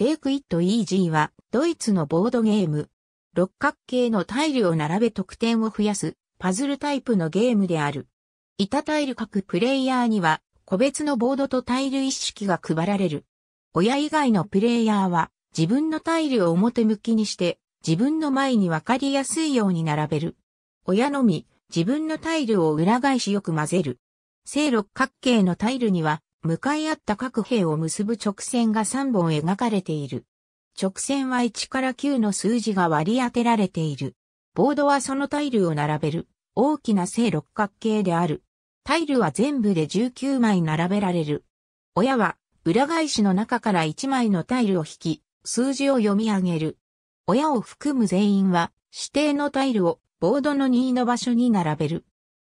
Take It Easy はドイツのボードゲーム。六角形のタイルを並べ得点を増やすパズルタイプのゲームである。板タイル各プレイヤーには個別のボードとタイル一式が配られる。親以外のプレイヤーは自分のタイルを表向きにして自分の前にわかりやすいように並べる。親のみ自分のタイルを裏返しよく混ぜる。正六角形のタイルには向かい合った各兵を結ぶ直線が3本描かれている。直線は1から9の数字が割り当てられている。ボードはそのタイルを並べる大きな正六角形である。タイルは全部で19枚並べられる。親は裏返しの中から1枚のタイルを引き、数字を読み上げる。親を含む全員は指定のタイルをボードの2の場所に並べる。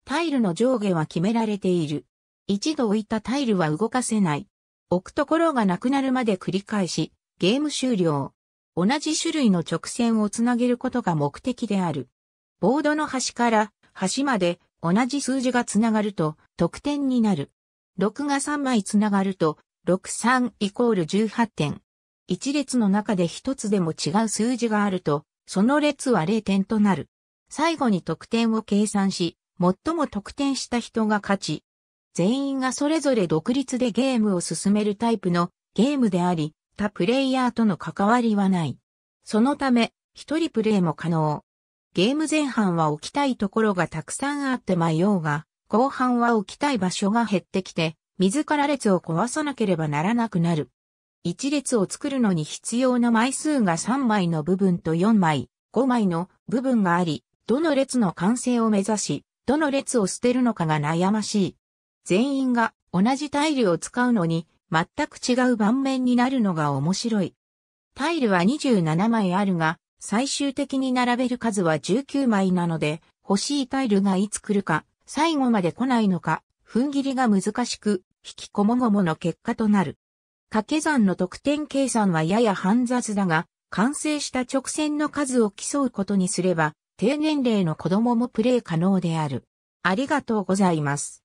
タイルの上下は決められている。一度置いたタイルは動かせない。置くところがなくなるまで繰り返し、ゲーム終了。同じ種類の直線をつなげることが目的である。ボードの端から端まで同じ数字がつながると得点になる。6が3枚つながると63イコール18点。一列の中で一つでも違う数字があると、その列は0点となる。最後に得点を計算し、最も得点した人が勝ち、全員がそれぞれ独立でゲームを進めるタイプのゲームであり、他プレイヤーとの関わりはない。そのため、一人プレイも可能。ゲーム前半は置きたいところがたくさんあって迷うが、後半は置きたい場所が減ってきて、自ら列を壊さなければならなくなる。一列を作るのに必要な枚数が3枚の部分と4枚、5枚の部分があり、どの列の完成を目指し、どの列を捨てるのかが悩ましい。全員が同じタイルを使うのに全く違う盤面になるのが面白い。タイルは27枚あるが、最終的に並べる数は19枚なので、欲しいタイルがいつ来るか、最後まで来ないのか、踏ん切りが難しく、引きこもごもの結果となる。掛け算の得点計算はやや煩雑だが、完成した直線の数を競うことにすれば、低年齢の子供もプレイ可能である。ありがとうございます。